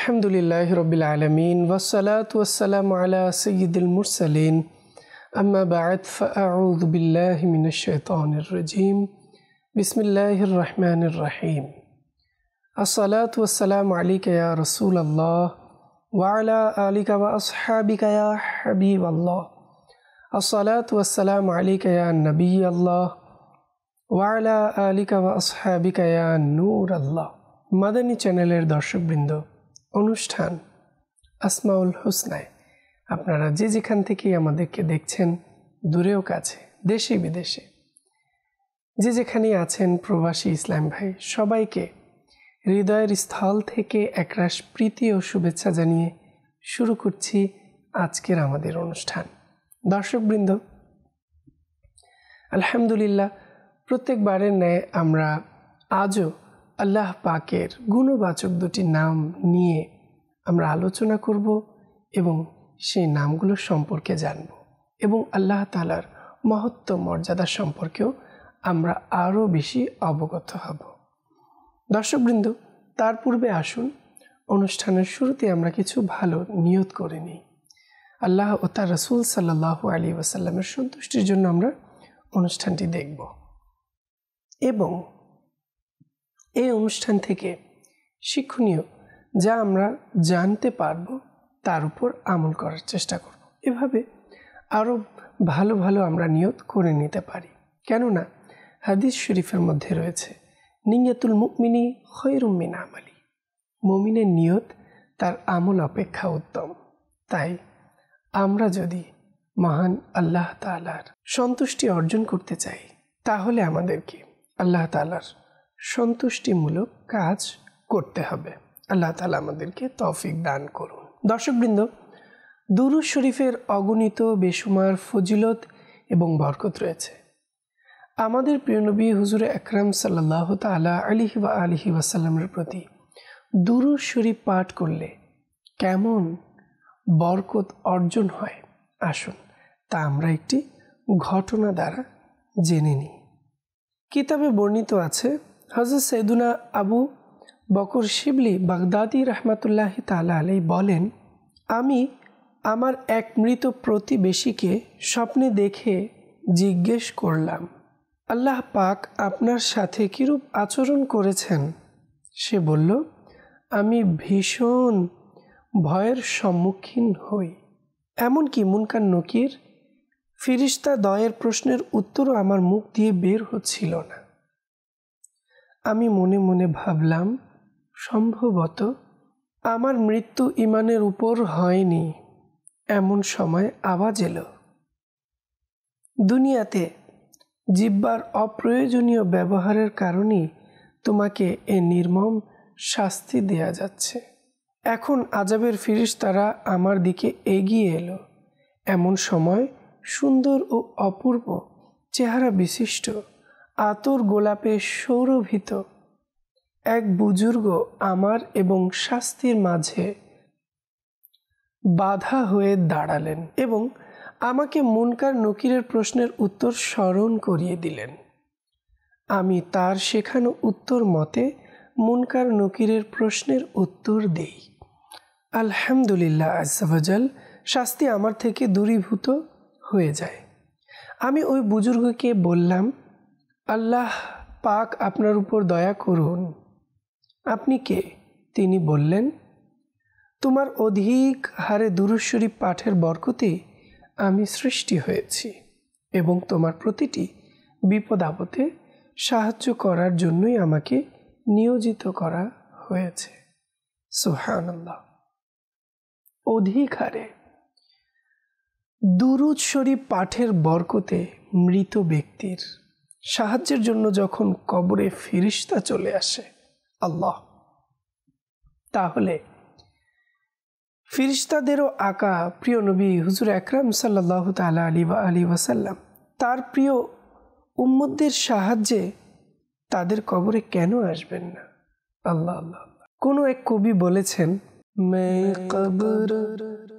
الحمد لله رب العالمين والصلاة والسلام على سيد المرسلين أما بعد فأعوذ بالله من الشيطان الرجيم بسم الله الرحمن الرحيم الصلاة والسلام عليك يا رسول الله وعلى آلك وأصحابك يا حبيب الله الصلاة والسلام عليك يا نبي الله وعلى آلك وأصحابك يا نور الله মাদানী চ্যানেলের بندو অনুষ্ঠান আসমাউল হোসনায় আপনারা যে যেখান থেকেই আমাদেরকে দেখছেন দূরেও কাছে দেশে বিদেশে যে যেখানে আছেন প্রবাসী ইসলাম ভাই সবাইকে হৃদয়ের স্থল থেকে একরাশ প্রীতি ও শুভেচ্ছা জানিয়ে শুরু করছি আজকের আমাদের অনুষ্ঠান দর্শকবৃন্দ আলহামদুলিল্লাহ প্রত্যেকবারের ন্যায় আমরা আজও আল্লাহ পাকের গুণবাচক দুটি নাম নিয়ে আমরা আলোচনা করব এবং সেই নামগুলো সম্পর্কে জানব এবং আল্লাহ তালার মহত্ব মর্যাদা সম্পর্কেও আমরা আরও বেশি অবগত হব দর্শকবৃন্দ তার পূর্বে আসুন অনুষ্ঠানের শুরুতে আমরা কিছু ভালো নিয়ত করে নিই আল্লাহ ও তার রসুল সাল্লাহ আলী ওয়াসাল্লামের সন্তুষ্টির জন্য আমরা অনুষ্ঠানটি দেখব এবং এই অনুষ্ঠান থেকে শিক্ষণীয় যা আমরা জানতে পারব তার উপর আমল করার চেষ্টা করব এভাবে আরও ভালো ভালো আমরা নিয়ত করে নিতে পারি কেননা হাদিস শরীফের মধ্যে রয়েছে নিঙ্গাতুল মুকমিনী খৈরুম্মিন আমলি মমিনের নিয়ত তার আমল অপেক্ষা উত্তম তাই আমরা যদি মহান আল্লাহ তালার সন্তুষ্টি অর্জন করতে চাই তাহলে আমাদেরকে আল্লাহ তালার সন্তুষ্টিমূলক কাজ করতে হবে আল্লাহ তালা আমাদেরকে তৌফিক দান করুন দর্শকবৃন্দ দুরু শরীফের অগণিত বেসুমার ফজিলত এবং বরকত রয়েছে আমাদের প্রিয়নবী হুজুর একরাম সাল্লাহ তালা আলিহি বা আলিহি ওয়াসাল্লামের প্রতি দুরু শরীফ পাঠ করলে কেমন বরকত অর্জন হয় আসুন তা আমরা একটি ঘটনা দ্বারা জেনে নিই কিতাবে বর্ণিত আছে হজরত সৈদুনা আবু বকর শিবলি বাগদাদি রহমাতুল্লাহ তালা আলাই বলেন আমি আমার এক মৃত প্রতিবেশীকে স্বপ্নে দেখে জিজ্ঞেস করলাম আল্লাহ পাক আপনার সাথে কীরূপ আচরণ করেছেন সে বলল আমি ভীষণ ভয়ের সম্মুখীন হই এমনকি মুনকার নকির ফিরিস্তা দয়ের প্রশ্নের উত্তরও আমার মুখ দিয়ে বের হচ্ছিল না আমি মনে মনে ভাবলাম সম্ভবত আমার মৃত্যু ইমানের উপর হয়নি এমন সময় আওয়াজ এলো দুনিয়াতে জিব্বার অপ্রয়োজনীয় ব্যবহারের কারণেই তোমাকে এ নির্মম শাস্তি দেয়া যাচ্ছে এখন আজাবের ফিরিস তারা আমার দিকে এগিয়ে এলো এমন সময় সুন্দর ও অপূর্ব চেহারা বিশিষ্ট আতর গোলাপে সৌরভিত এক বুজুর্গ আমার এবং শাস্তির মাঝে বাধা হয়ে দাঁড়ালেন এবং আমাকে মনকার নকিরের প্রশ্নের উত্তর স্মরণ করিয়ে দিলেন আমি তার শেখানো উত্তর মতে মুনকার নকিরের প্রশ্নের উত্তর দেই আলহামদুলিল্লাহ আজাল শাস্তি আমার থেকে দূরীভূত হয়ে যায় আমি ওই বুজুর্গকে বললাম আল্লাহ পাক আপনার উপর দয়া করুন আপনি কে তিনি বললেন তোমার অধিক হারে দুরুশ্বরী পাঠের বরকতে আমি সৃষ্টি হয়েছি এবং তোমার প্রতিটি বিপদ আপদে সাহায্য করার জন্যই আমাকে নিয়োজিত করা হয়েছে সুহানাল্লাহ অধিক হারে দুরুৎসরী পাঠের বরকতে মৃত ব্যক্তির সাহায্যের জন্য যখন কবরে ফিরিস্তা চলে আসে আল্লাহ তাহলে ফিরিস্তাদেরও আঁকা প্রিয় নবী হুজুর আকরাম সাল্লাহ তালা আলী বা আলী ওয়াসাল্লাম তার প্রিয় উম্মদের সাহায্যে তাদের কবরে কেন আসবেন না আল্লাহ আল্লাহ কোনো এক কবি বলেছেন मैं कब्र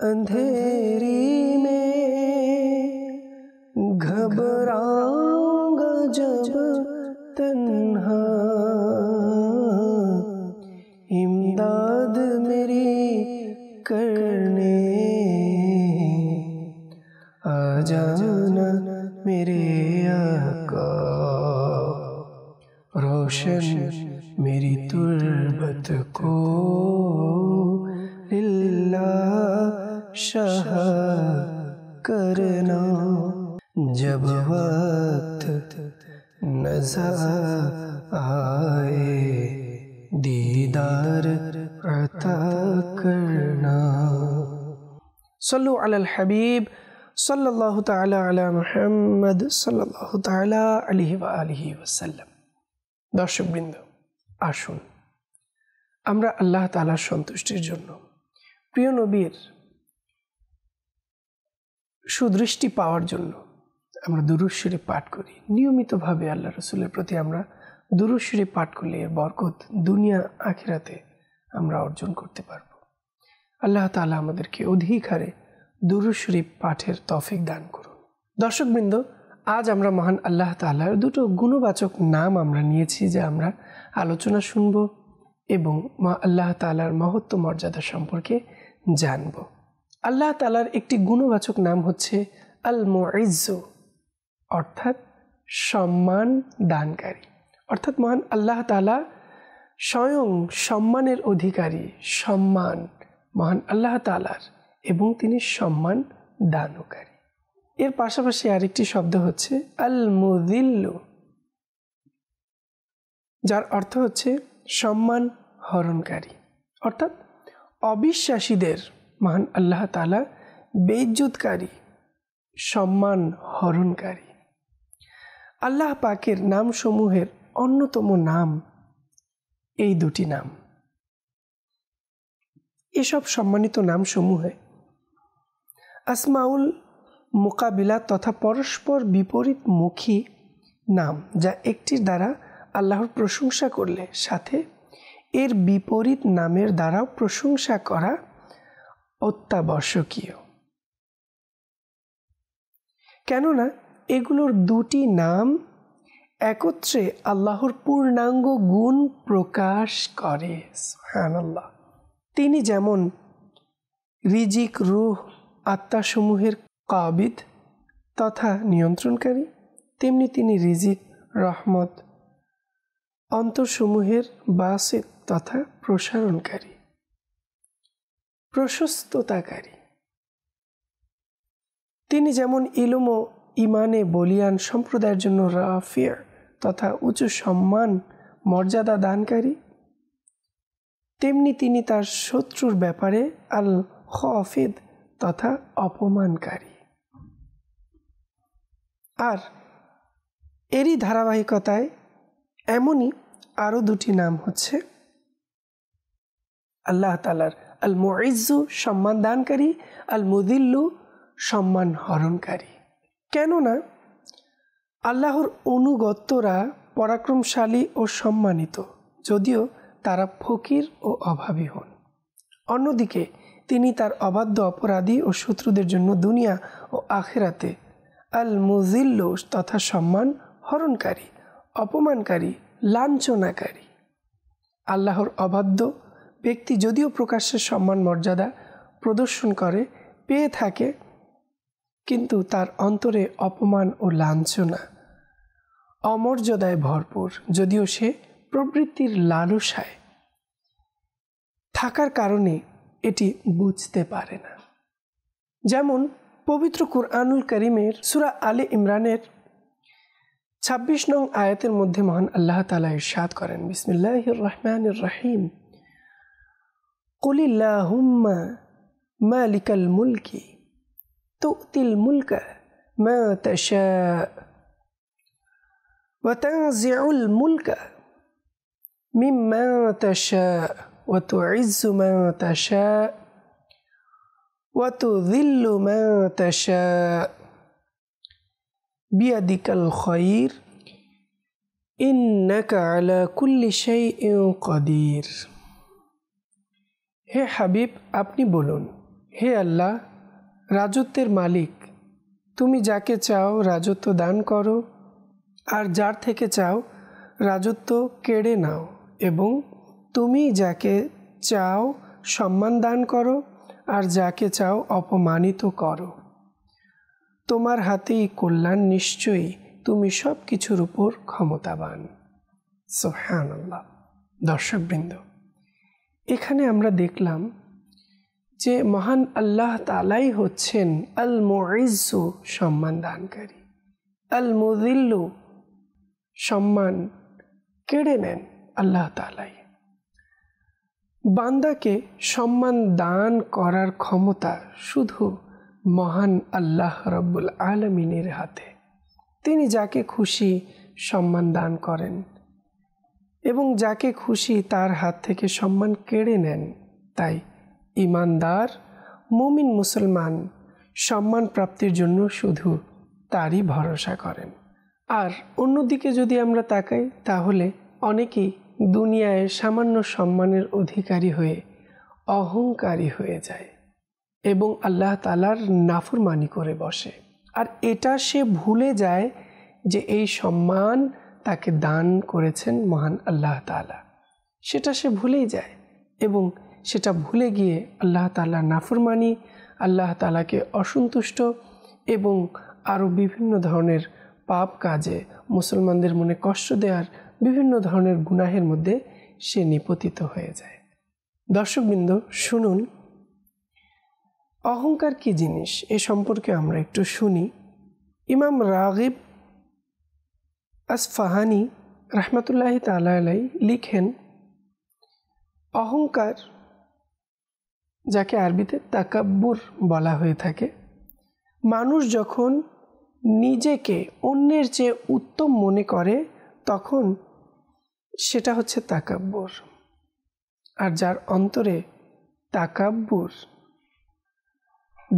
अंधेरी جب تنہا امداد میری کرنے آ جا میرے آقا روشن میری تربت کو للہ شاہ کر जब वक्त नजर आए दीदार अता करना सल्लु अल हबीब सल्लल्लाहु ताला अला मुहम्मद सल्लल्लाहु ताला আলাইহি ওয়া আলিহি ওয়াসাল্লাম দর্শকবৃন্দ আসুন আমরা আল্লাহ তাআলার সন্তুষ্টির জন্য প্রিয় নবীর সুদৃষ্টি পাওয়ার জন্য আমরা দুরুশ্বরী পাঠ করি নিয়মিতভাবে আল্লাহ রসুলের প্রতি আমরা দুরুশ্বরী পাঠ করলে এর বরকত দুনিয়া আখিরাতে আমরা অর্জন করতে পারব আল্লাহ তালা আমাদেরকে অধিক হারে দুরুশ্বরী পাঠের তফিক দান করুন দর্শকবৃন্দ আজ আমরা মহান আল্লাহ তালার দুটো গুণবাচক নাম আমরা নিয়েছি যে আমরা আলোচনা শুনব এবং মা আল্লাহ তালার মহত্ব মর্যাদা সম্পর্কে জানব আল্লাহ তালার একটি গুণবাচক নাম হচ্ছে আল মোয়াইজ্জু অর্থাৎ সম্মান দানকারী অর্থাৎ মহান আল্লাহ তালা স্বয়ং সম্মানের অধিকারী সম্মান মহান আল্লাহ তালার এবং তিনি সম্মান দানকারী এর পাশাপাশি আরেকটি শব্দ হচ্ছে আল মুদিল্ল যার অর্থ হচ্ছে সম্মান হরণকারী অর্থাৎ অবিশ্বাসীদের মহান আল্লাহ তালা বেজ্জুতকারী সম্মান হরণকারী আল্লাহ পাকের নামসমূহের অন্যতম নাম এই দুটি নাম এসব সম্মানিত নামসমূহে আসমাউল মোকাবিলা তথা পরস্পর বিপরীতমুখী নাম যা একটির দ্বারা আল্লাহর প্রশংসা করলে সাথে এর বিপরীত নামের দ্বারাও প্রশংসা করা অত্যাবশ্যকীয় কেননা এগুলোর দুটি নাম একত্রে আল্লাহর পূর্ণাঙ্গ গুণ প্রকাশ করে আল্লাহ তিনি যেমন রিজিক রুহ আত্মাসমূহের কাবিদ তথা নিয়ন্ত্রণকারী তেমনি তিনি রিজিক রহমত অন্তরসমূহের বাসে তথা প্রসারণকারী প্রশস্ততাকারী তিনি যেমন ইলম ও ইমানে বলিয়ান সম্প্রদায়ের জন্য রাফিয়ার তথা উঁচু সম্মান মর্যাদা দানকারী তেমনি তিনি তার শত্রুর ব্যাপারে আল হফেদ তথা অপমানকারী আর এরই ধারাবাহিকতায় এমনই আরও দুটি নাম হচ্ছে আল্লাহ তালার আল মুইজু সম্মান দানকারী আল মুদিল্লু সম্মান হরণকারী কেননা আল্লাহর অনুগত্যরা পরাক্রমশালী ও সম্মানিত যদিও তারা ফকির ও অভাবী হন অন্যদিকে তিনি তার অবাধ্য অপরাধী ও শত্রুদের জন্য দুনিয়া ও আখেরাতে আল মুজিল্ল তথা সম্মান হরণকারী অপমানকারী লাঞ্ছনাকারী আল্লাহর অবাধ্য ব্যক্তি যদিও প্রকাশ্যে সম্মান মর্যাদা প্রদর্শন করে পেয়ে থাকে কিন্তু তার অন্তরে অপমান ও লাঞ্ছনা অমর্যাদায় ভরপুর যদিও সে প্রবৃত্তির লালসায় থাকার কারণে এটি বুঝতে পারে না যেমন পবিত্র কুরআনুল করিমের সুরা আলে ইমরানের ছাব্বিশ নং আয়াতের মধ্যে মহান আল্লাহ তালা ইরশাদ করেন বিসমিল্লাহ রহমান রাহিম কলিল্লাহুম্মা মালিকাল মুলকি تؤتي الملك ما تشاء وتنزع الملك ممن تشاء وتعز من تشاء وتذل من تشاء بيدك الخير إنك على كل شيء قدير هي حبيب أبني بولون هي الله রাজত্বের মালিক তুমি যাকে চাও রাজত্ব দান করো আর যার থেকে চাও রাজত্ব কেড়ে নাও এবং তুমি যাকে চাও সম্মান দান করো আর যাকে চাও অপমানিত করো তোমার হাতেই কল্যাণ নিশ্চয়ই তুমি সব কিছুর উপর ক্ষমতাবান সোহান দর্শকবৃন্দ এখানে আমরা দেখলাম যে মহান আল্লাহ তালাই হচ্ছেন আল মুইজু সম্মান দানকারী আল মুদিল্লু সম্মান কেড়ে নেন আল্লাহ তালাই বান্দাকে সম্মান দান করার ক্ষমতা শুধু মহান আল্লাহ রব্বুল আলমিনের হাতে তিনি যাকে খুশি সম্মান দান করেন এবং যাকে খুশি তার হাত থেকে সম্মান কেড়ে নেন তাই ইমানদার মুমিন মুসলমান সম্মান প্রাপ্তির জন্য শুধু তারই ভরসা করেন আর অন্যদিকে যদি আমরা তাকাই তাহলে অনেকেই দুনিয়ায় সামান্য সম্মানের অধিকারী হয়ে অহংকারী হয়ে যায় এবং আল্লাহ তালার নাফরমানি করে বসে আর এটা সে ভুলে যায় যে এই সম্মান তাকে দান করেছেন মহান আল্লাহ তালা সেটা সে ভুলেই যায় এবং সেটা ভুলে গিয়ে আল্লাহ তালা নাফরমানি আল্লাহ তালাকে অসন্তুষ্ট এবং আরও বিভিন্ন ধরনের পাপ কাজে মুসলমানদের মনে কষ্ট দেওয়ার বিভিন্ন ধরনের গুনাহের মধ্যে সে নিপতিত হয়ে যায় দর্শকবৃন্দ শুনুন অহংকার কি জিনিস এ সম্পর্কে আমরা একটু শুনি ইমাম রাগিব আসফাহানি রহমতুল্লাহ তালাই লিখেন অহংকার যাকে আরবিতে তাকাব্বুর বলা হয়ে থাকে মানুষ যখন নিজেকে অন্যের চেয়ে উত্তম মনে করে তখন সেটা হচ্ছে তাকাব্বর আর যার অন্তরে তাকাব্বুর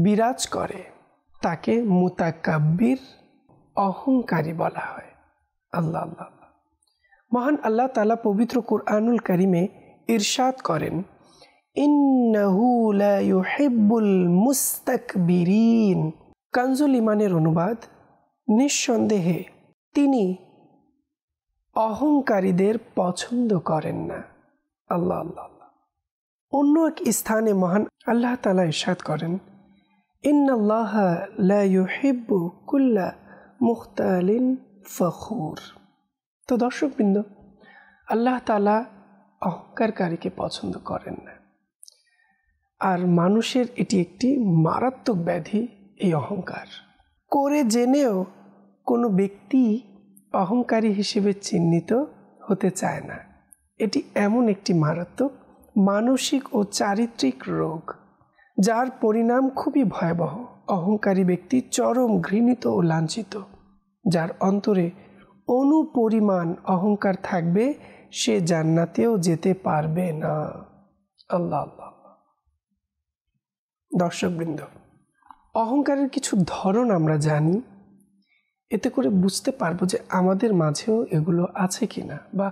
বিরাজ করে তাকে মুতাকাব্বির অহংকারী বলা হয় আল্লাহ আল্লাহ মহান আল্লাহ তালা পবিত্র কোরআনুল কারিমে ইরশাদ করেন ইন্নাহুল মুস্তাকবিরিন কানজুল ইমানের অনুবাদ নিঃসন্দেহে তিনি অহংকারীদের পছন্দ করেন না আল্লাহ আল্লাহ অন্য এক স্থানে মহান আল্লাহ তালা ইসাদ করেন ইন্নাল্লাহিব্বু কুল্লা মুখতালিন ফখুর তো দর্শকবৃন্দ আল্লাহ তালা অহংকারকারীকে পছন্দ করেন না আর মানুষের এটি একটি মারাত্মক ব্যাধি এই অহংকার করে জেনেও কোনো ব্যক্তি অহংকারী হিসেবে চিহ্নিত হতে চায় না এটি এমন একটি মারাত্মক মানসিক ও চারিত্রিক রোগ যার পরিণাম খুবই ভয়াবহ অহংকারী ব্যক্তি চরম ঘৃণিত ও লাঞ্ছিত যার অন্তরে অনুপরিমাণ অহংকার থাকবে সে জান্নাতেও যেতে পারবে না আল্লাহ আল্লাহ দর্শকবৃন্দ অহংকারের কিছু ধরন আমরা জানি এতে করে বুঝতে পারবো যে আমাদের মাঝেও এগুলো আছে কি না বা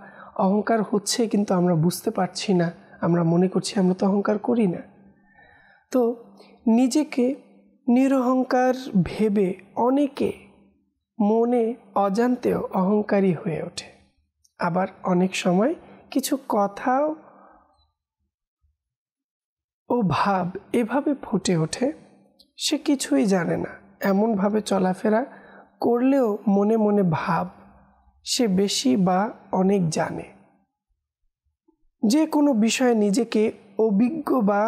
অহংকার হচ্ছে কিন্তু আমরা বুঝতে পারছি না আমরা মনে করছি আমরা তো অহংকার করি না তো নিজেকে নিরহংকার ভেবে অনেকে মনে অজান্তেও অহংকারী হয়ে ওঠে আবার অনেক সময় কিছু কথাও ও ভাব এভাবে ফুটে ওঠে সে কিছুই জানে না এমনভাবে চলাফেরা করলেও মনে মনে ভাব সে বেশি বা অনেক জানে যে কোনো বিষয়ে নিজেকে অভিজ্ঞ বা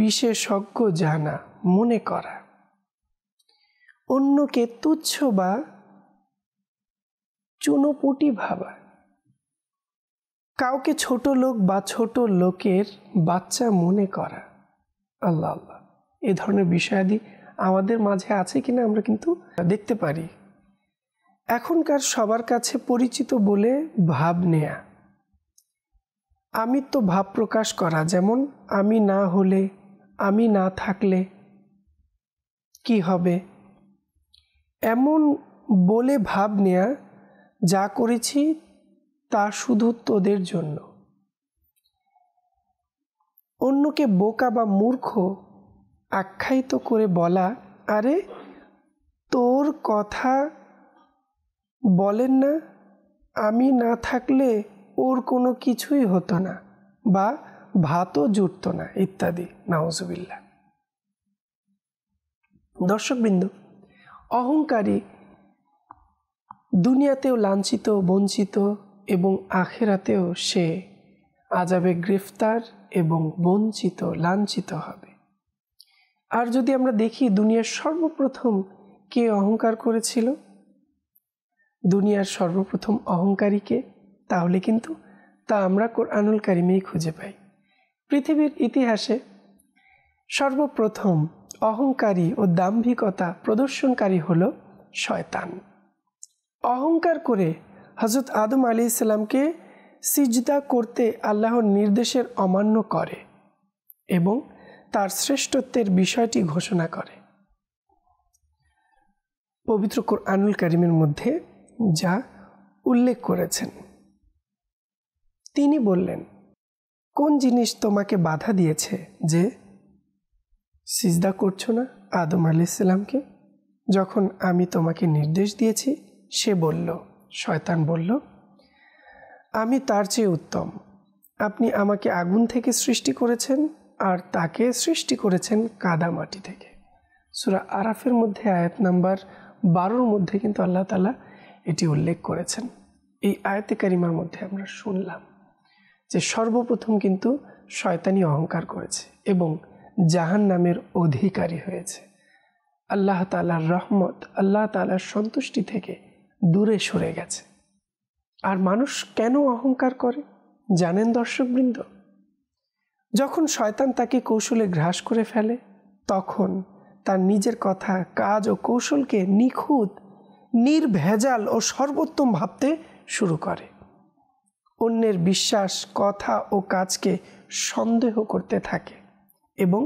বিশেষজ্ঞ জানা মনে করা অন্যকে তুচ্ছ বা চুনোপুটি ভাবা কাউকে ছোট লোক বা ছোট লোকের বাচ্চা মনে করা আল্লাহ আল্লাহ এ ধরনের বিষয়াদি আমাদের মাঝে আছে কিনা আমরা কিন্তু দেখতে পারি এখনকার সবার কাছে পরিচিত বলে ভাব নেয়া আমি তো ভাব প্রকাশ করা যেমন আমি না হলে আমি না থাকলে কি হবে এমন বলে ভাব নেয়া যা করেছি তা শুধু তোদের জন্য অন্যকে বোকা বা মূর্খ আখ্যায়িত করে বলা আরে তোর কথা বলেন না আমি না থাকলে ওর কোনো কিছুই হতো না বা ভাতও জুটত না ইত্যাদি নাওজবিল্লা দর্শকবৃন্দ অহংকারী দুনিয়াতেও লাঞ্ছিত বঞ্চিত এবং আখেরাতেও সে আজাবে গ্রেফতার এবং বঞ্চিত লাঞ্ছিত হবে আর যদি আমরা দেখি দুনিয়ার সর্বপ্রথম কে অহংকার করেছিল দুনিয়ার সর্বপ্রথম অহংকারীকে তাহলে কিন্তু তা আমরা আনুল কারিমেই খুঁজে পাই পৃথিবীর ইতিহাসে সর্বপ্রথম অহংকারী ও দাম্ভিকতা প্রদর্শনকারী হল শয়তান অহংকার করে হজরত আদম আলি ইসলামকে সিজদা করতে আল্লাহর নির্দেশের অমান্য করে এবং তার শ্রেষ্ঠত্বের বিষয়টি ঘোষণা করে পবিত্র কোরআনুল করিমের মধ্যে যা উল্লেখ করেছেন তিনি বললেন কোন জিনিস তোমাকে বাধা দিয়েছে যে সিজদা করছো না আদম ইসলামকে যখন আমি তোমাকে নির্দেশ দিয়েছি সে বলল শয়তান বলল আমি তার চেয়ে উত্তম আপনি আমাকে আগুন থেকে সৃষ্টি করেছেন আর তাকে সৃষ্টি করেছেন কাদা মাটি থেকে সুরা আরাফের মধ্যে আয়াত নাম্বার বারোর মধ্যে কিন্তু আল্লাহ তালা এটি উল্লেখ করেছেন এই আয়তে কারিমার মধ্যে আমরা শুনলাম যে সর্বপ্রথম কিন্তু শয়তানি অহংকার করেছে এবং জাহান নামের অধিকারী হয়েছে আল্লাহ তালার রহমত আল্লাহ তালার সন্তুষ্টি থেকে দূরে সরে গেছে আর মানুষ কেন অহংকার করে জানেন দর্শকবৃন্দ যখন শয়তান তাকে কৌশলে গ্রাস করে ফেলে তখন তার নিজের কথা কাজ ও কৌশলকে নিখুঁত নির্ভেজাল ও সর্বোত্তম ভাবতে শুরু করে অন্যের বিশ্বাস কথা ও কাজকে সন্দেহ করতে থাকে এবং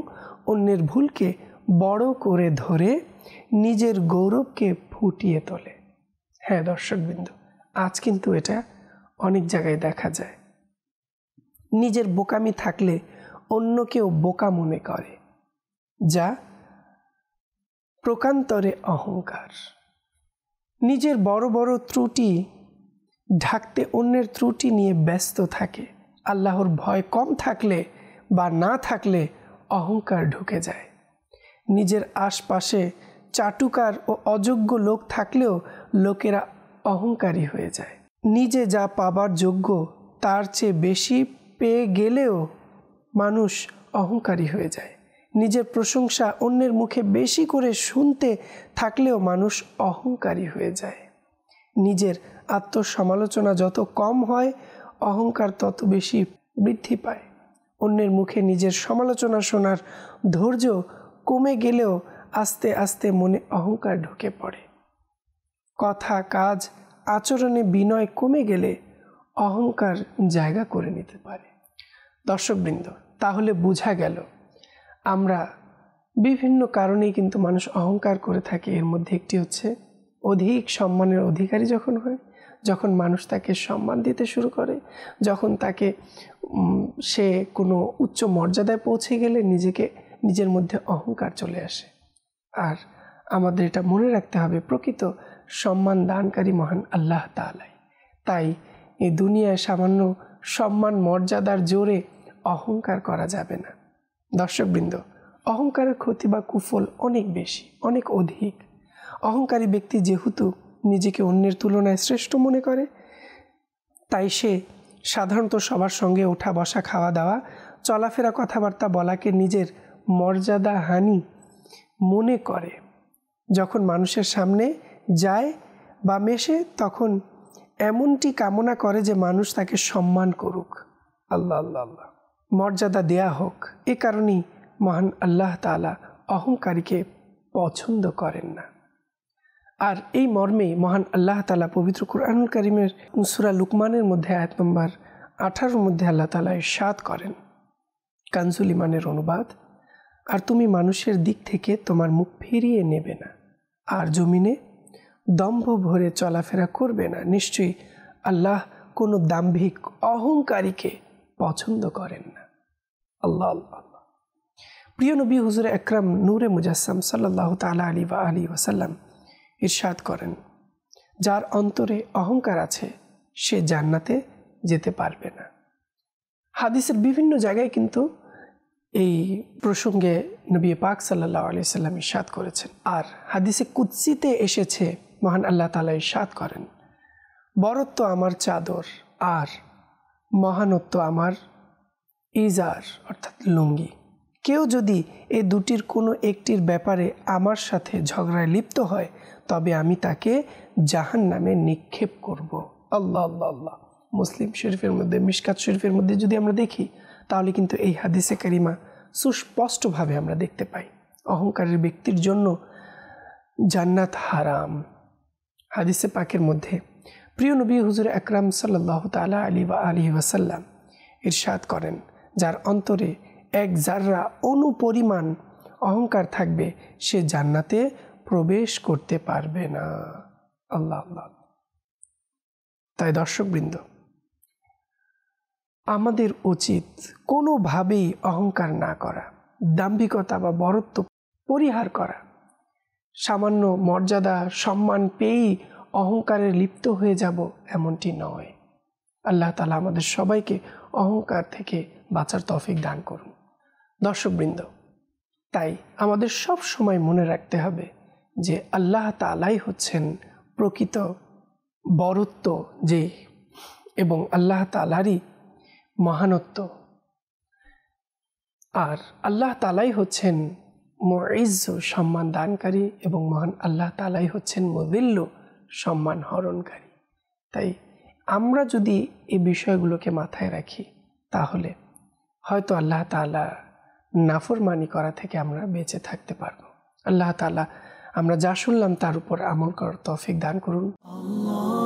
অন্যের ভুলকে বড় করে ধরে নিজের গৌরবকে ফুটিয়ে তোলে হ্যাঁ দর্শকবৃন্দ আজ কিন্তু এটা অনেক জায়গায় দেখা যায় নিজের বোকামি থাকলে অন্য কেউ বোকা মনে করে যা প্রকান্তরে অহংকার নিজের বড় বড় ত্রুটি ঢাকতে অন্যের ত্রুটি নিয়ে ব্যস্ত থাকে আল্লাহর ভয় কম থাকলে বা না থাকলে অহংকার ঢুকে যায় নিজের আশপাশে চাটুকার ও অযোগ্য লোক থাকলেও লোকেরা অহংকারী হয়ে যায় নিজে যা পাবার যোগ্য তার চেয়ে বেশি পেয়ে গেলেও মানুষ অহংকারী হয়ে যায় নিজের প্রশংসা অন্যের মুখে বেশি করে শুনতে থাকলেও মানুষ অহংকারী হয়ে যায় নিজের আত্মসমালোচনা যত কম হয় অহংকার তত বেশি বৃদ্ধি পায় অন্যের মুখে নিজের সমালোচনা শোনার ধৈর্য কমে গেলেও আস্তে আস্তে মনে অহংকার ঢুকে পড়ে কথা কাজ আচরণে বিনয় কমে গেলে অহংকার জায়গা করে নিতে পারে দর্শকবৃন্দ তাহলে বোঝা গেল আমরা বিভিন্ন কারণেই কিন্তু মানুষ অহংকার করে থাকে এর মধ্যে একটি হচ্ছে অধিক সম্মানের অধিকারী যখন হয় যখন মানুষ তাকে সম্মান দিতে শুরু করে যখন তাকে সে কোনো উচ্চ মর্যাদায় পৌঁছে গেলে নিজেকে নিজের মধ্যে অহংকার চলে আসে আর আমাদের এটা মনে রাখতে হবে প্রকৃত সম্মান দানকারী মহান আল্লাহ তালাই তাই এ দুনিয়ায় সামান্য সম্মান মর্যাদার জোরে অহংকার করা যাবে না দর্শকবৃন্দ অহংকারের ক্ষতি বা কুফল অনেক বেশি অনেক অধিক অহংকারী ব্যক্তি যেহেতু নিজেকে অন্যের তুলনায় শ্রেষ্ঠ মনে করে তাই সে সাধারণত সবার সঙ্গে ওঠা বসা খাওয়া দাওয়া চলাফেরা কথাবার্তা বলাকে নিজের মর্যাদা হানি মনে করে যখন মানুষের সামনে যায় বা মেশে তখন এমনটি কামনা করে যে মানুষ তাকে সম্মান করুক আল্লাহ আল্লাহ আল্লাহ মর্যাদা দেয়া হোক এ কারণেই মহান আল্লাহ তালা অহংকারীকে পছন্দ করেন না আর এই মর্মে মহান আল্লাহ তালা পবিত্র কুরআনুল করিমের সুরা লুকমানের মধ্যে আয়াত নম্বর আঠারোর মধ্যে আল্লাহ তালা সাত করেন কানজুল ইমানের অনুবাদ আর তুমি মানুষের দিক থেকে তোমার মুখ ফিরিয়ে নেবে না আর জমিনে দম্ভ ভরে চলাফেরা করবে না নিশ্চয়ই আল্লাহ কোনো দাম্ভিক অহংকারীকে পছন্দ করেন না আল্লাহ আল্লাহ প্রিয় নবী হুজুর একরাম নূরে মুজাসম সাল্লাহ তালা আলী বা আলী ওসাল্লাম ইরশাদ করেন যার অন্তরে অহংকার আছে সে জান্নাতে যেতে পারবে না হাদিসের বিভিন্ন জায়গায় কিন্তু এই প্রসঙ্গে নবী পাক সাল্লাহ আলি সাল্লাম ইরশাদ করেছেন আর হাদিসে কুৎসিতে এসেছে মহান আল্লাহ তালা ইসাদ করেন বরত্ব আমার চাদর আর মহানত্ব আমার ইজার অর্থাৎ লুঙ্গি কেউ যদি এ দুটির কোনো একটির ব্যাপারে আমার সাথে ঝগড়ায় লিপ্ত হয় তবে আমি তাকে জাহান নামে নিক্ষেপ করব আল্লাহ আল্লাহ আল্লাহ মুসলিম শরীফের মধ্যে মিসকাত শরীফের মধ্যে যদি আমরা দেখি তাহলে কিন্তু এই হাদিসে কারিমা সুস্পষ্টভাবে আমরা দেখতে পাই অহংকারের ব্যক্তির জন্য জান্নাত হারাম হাদিসে পাকের মধ্যে প্রিয় নবী হুজুর আকরাম সাল্লাহ তালা আলী বা আলী ওয়াসাল্লাম ইরশাদ করেন যার অন্তরে এক যাররা অনুপরিমাণ অহংকার থাকবে সে জান্নাতে প্রবেশ করতে পারবে না আল্লাহ আল্লাহ তাই দর্শকবৃন্দ আমাদের উচিত কোনোভাবেই অহংকার না করা দাম্ভিকতা বা বরত্ব পরিহার করা সামান্য মর্যাদা সম্মান পেয়েই অহংকারে লিপ্ত হয়ে যাব এমনটি নয় আল্লাহ তালা আমাদের সবাইকে অহংকার থেকে বাঁচার তফিক দান করুন দর্শকবৃন্দ তাই আমাদের সব সময় মনে রাখতে হবে যে আল্লাহ তালাই হচ্ছেন প্রকৃত বরত্ব যে এবং আল্লাহ তালারই মহানত্ব আর আল্লাহ তালাই হচ্ছেন মুইজ সম্মান দানকারী এবং মহান আল্লাহ তালাই হচ্ছেন মদিল্য সম্মান হরণকারী তাই আমরা যদি এই বিষয়গুলোকে মাথায় রাখি তাহলে হয়তো আল্লাহ তালা নাফরমানি করা থেকে আমরা বেঁচে থাকতে পারব আল্লাহ তালা আমরা যা শুনলাম তার উপর আমল করার তফিক দান করুন আল্লাহ